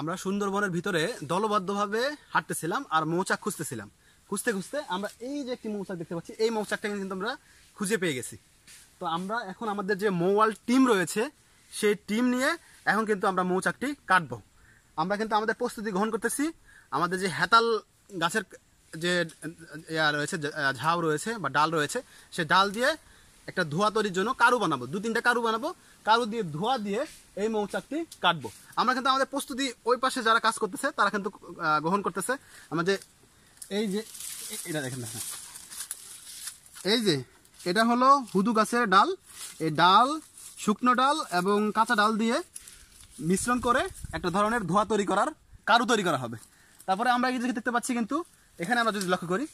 আমরা সুন্দরবনের ভিতরে দলবদ্ধভাবে হাঁটতেছিলাম আর মৌচাক খুঁজতেছিলাম খুঁজতে খুঁজতে আমরা এই যে একটি মৌচাক দেখতে পাচ্ছি এই মৌচাকটাকে কিন্তু আমরা খুঁজে পেয়ে গেছি তো আমরা এখন আমাদের যে মৌয়াল টিম রয়েছে সেই টিম নিয়ে এখন কিন্তু আমরা মৌচাকটি কাটব আমরা কিন্তু আমাদের প্রস্তুতি গ্রহণ করতেছি আমাদের যে হেতাল গাছের যে ইয়া রয়েছে ঝাউ রয়েছে বা ডাল রয়েছে সে ডাল দিয়ে একটা ধোয়া তৈরির জন্য কারু বানাবো দু তিনটা কারু বানাবো কারু দিয়ে ধোয়া দিয়ে এই মৌচাকটি কাটবো আমরা কিন্তু আমাদের প্রস্তুতি ওই পাশে যারা কাজ করতেছে তারা কিন্তু গ্রহণ করতেছে আমাদের এই যে এটা দেখেন দেখেন হ্যাঁ। এই যে এটা হলো হুদু গাছের ডাল এই ডাল শুকনো ডাল এবং কাঁচা ডাল দিয়ে মিশ্রণ করে একটা ধরনের ধোয়া তৈরি করার কারু তৈরি করা হবে তারপরে আমরা এই দেখতে পাচ্ছি কিন্তু এখানে আমরা যদি লক্ষ্য করি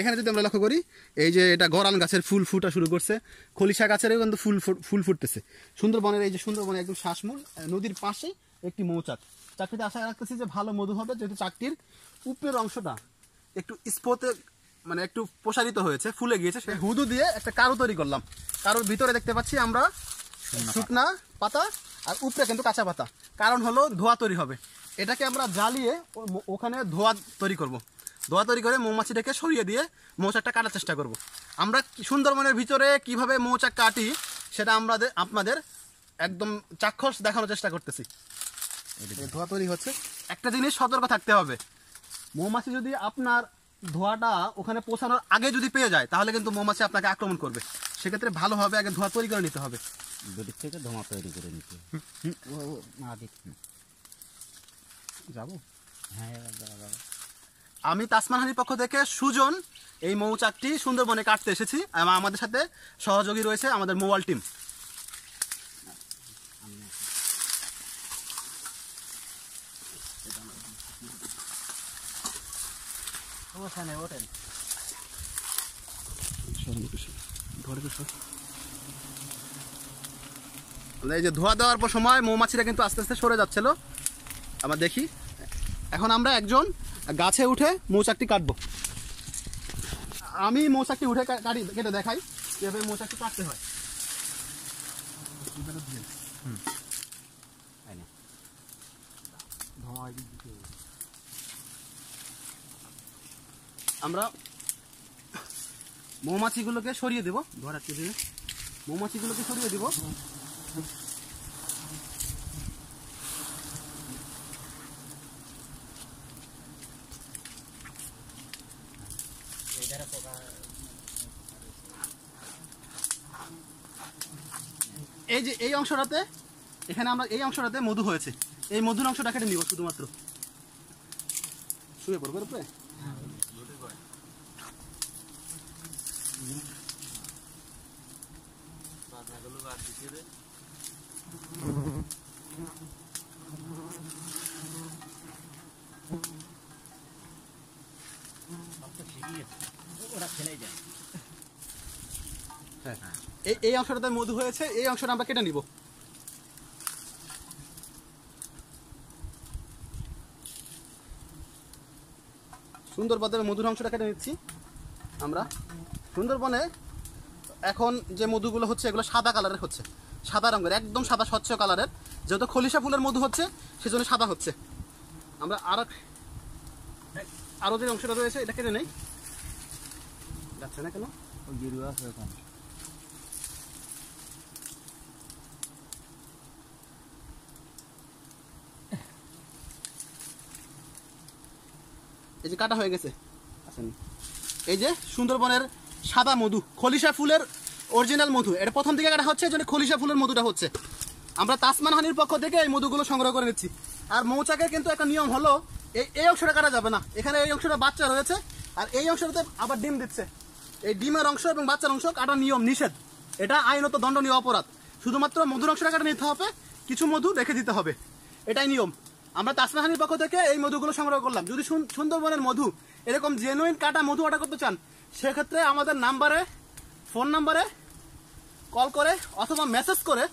এখানে যদি আমরা লক্ষ্য করি এই যে এটা গরান গাছের ফুল ফুটা শুরু করছে খলিশা গাছেরও কিন্তু ফুল ফুল ফুটতেছে সুন্দরবনের এই যে সুন্দরবনের একদম শ্বাসমূল নদীর পাশে একটি মৌচাক চাকরিতে আশা রাখতেছি যে ভালো মধু হবে যেহেতু চাকরির উপরের অংশটা একটু স্পোতে মানে একটু প্রসারিত হয়েছে ফুলে গিয়েছে সে হুদু দিয়ে একটা কারু তৈরি করলাম কারুর ভিতরে দেখতে পাচ্ছি আমরা শুকনা পাতা আর উপরে কিন্তু কাঁচা পাতা কারণ হলো ধোয়া তৈরি হবে এটাকে আমরা জ্বালিয়ে ওখানে ধোয়া তৈরি করব। দোয়া তৈরি করে মৌমাছিটাকে সরিয়ে দিয়ে মৌচাকটা কাটার চেষ্টা করব। আমরা সুন্দরবনের ভিতরে কিভাবে মৌচাক কাটি সেটা আমরা আপনাদের একদম চাক্ষস দেখানোর চেষ্টা করতেছি ধোয়া তৈরি হচ্ছে একটা জিনিস সতর্ক থাকতে হবে মৌমাছি যদি আপনার ধোয়াটা ওখানে পৌঁছানোর আগে যদি পেয়ে যায় তাহলে কিন্তু মৌমাছি আপনাকে আক্রমণ করবে সেক্ষেত্রে ভালোভাবে আগে ধোয়া তৈরি করে নিতে হবে থেকে ধোঁয়া তৈরি করে নিতে যাবো হ্যাঁ যাবো যাবো আমি তাসমানহানির পক্ষ থেকে সুজন এই মৌচাকটি সুন্দরবনে কাটতে এসেছি আমাদের সাথে সহযোগী রয়েছে আমাদের মোবাইল টিম এই যে ধোয়া দেওয়ার পর সময় মৌমাছিরা কিন্তু আস্তে আস্তে সরে যাচ্ছিল আমার দেখি এখন আমরা একজন গাছে উঠে মৌচাকটি কাটবো আমি মৌচাকটি উঠে কাটি কেটে দেখাই কীভাবে মৌচাকটি কাটতে হয় আমরা মৌমাছিগুলোকে সরিয়ে দেব ধরার মৌমাছিগুলোকে সরিয়ে দেব এই যে এই অংশটাতে এখানে আমরা এই অংশটাতে মধু হয়েছে এই মধুর অংশটা কেটে নিব শুধুমাত্র শুয়ে পড়বে উপরে হ্যাঁ এই অংশটাতে মধু হয়েছে এই অংশটা আমরা কেটে নিব সুন্দরবনের মধুর অংশটা কেটে নিচ্ছি আমরা সুন্দরবনে এখন যে মধুগুলো হচ্ছে এগুলো সাদা কালারের হচ্ছে সাদা রঙের একদম সাদা স্বচ্ছ কালারের যেহেতু খলিশা ফুলের মধু হচ্ছে সেজন্য সাদা হচ্ছে আমরা আর আরো যে অংশটা রয়েছে এটা কেটে নেই যাচ্ছে না কেন ওই গেরুয়া আছে এখন এই যে কাটা হয়ে গেছে আছেন আচ্ছা, এই যে সুন্দরবনের সাদা মধু খলিশা ফুলের অরিজিনাল মধু এটা প্রথম থেকে কাটা হচ্ছে এই খলিশা ফুলের মধুটা হচ্ছে আমরা তাসমান হানির পক্ষ থেকে এই মধুগুলো সংগ্রহ করে নিচ্ছি আর মৌচাকের কিন্তু একটা নিয়ম হলো এই এই অংশটা কাটা যাবে না এখানে এই অংশটা বাচ্চা রয়েছে আর এই অংশটাতে আবার ডিম দিচ্ছে এই ডিমের অংশ এবং বাচ্চার অংশ কাটা নিয়ম নিষেধ এটা আইনত দণ্ডনীয় অপরাধ শুধুমাত্র মধুর অংশটা কাটা নিতে হবে কিছু মধু রেখে দিতে হবে এটাই নিয়ম আমরা তাসমাহানির পক্ষ থেকে এই মধুগুলো সংগ্রহ করলাম যদি সুন্দরবনের মধু এরকম জেনুইন কাটা মধু অর্ডার করতে চান সেক্ষেত্রে আমাদের নাম্বারে ফোন নাম্বারে কল করে অথবা মেসেজ করে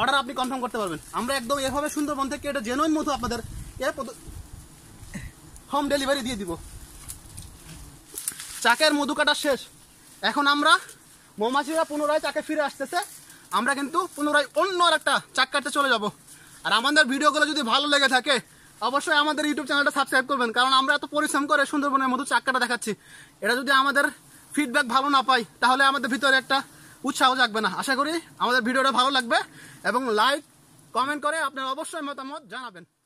অর্ডার আপনি কনফার্ম করতে পারবেন আমরা একদম এভাবে সুন্দরবন থেকে এটা জেনুইন মধু আপনাদের এর হোম ডেলিভারি দিয়ে দিব চাকের মধু কাটা শেষ এখন আমরা মৌমাছিরা পুনরায় চাকে ফিরে আসতেছে আমরা কিন্তু পুনরায় অন্য আর একটা চাক কাটতে চলে যাব আর আমাদের ভিডিওগুলো যদি ভালো লেগে থাকে অবশ্যই আমাদের ইউটিউব চ্যানেলটা সাবস্ক্রাইব করবেন কারণ আমরা এত পরিশ্রম করে সুন্দরবনের মধু চাক কাটা দেখাচ্ছি এটা যদি আমাদের ফিডব্যাক ভালো না পাই তাহলে আমাদের ভিতরে একটা উৎসাহ জাগবে না আশা করি আমাদের ভিডিওটা ভালো লাগবে এবং লাইক কমেন্ট করে আপনার অবশ্যই মতামত জানাবেন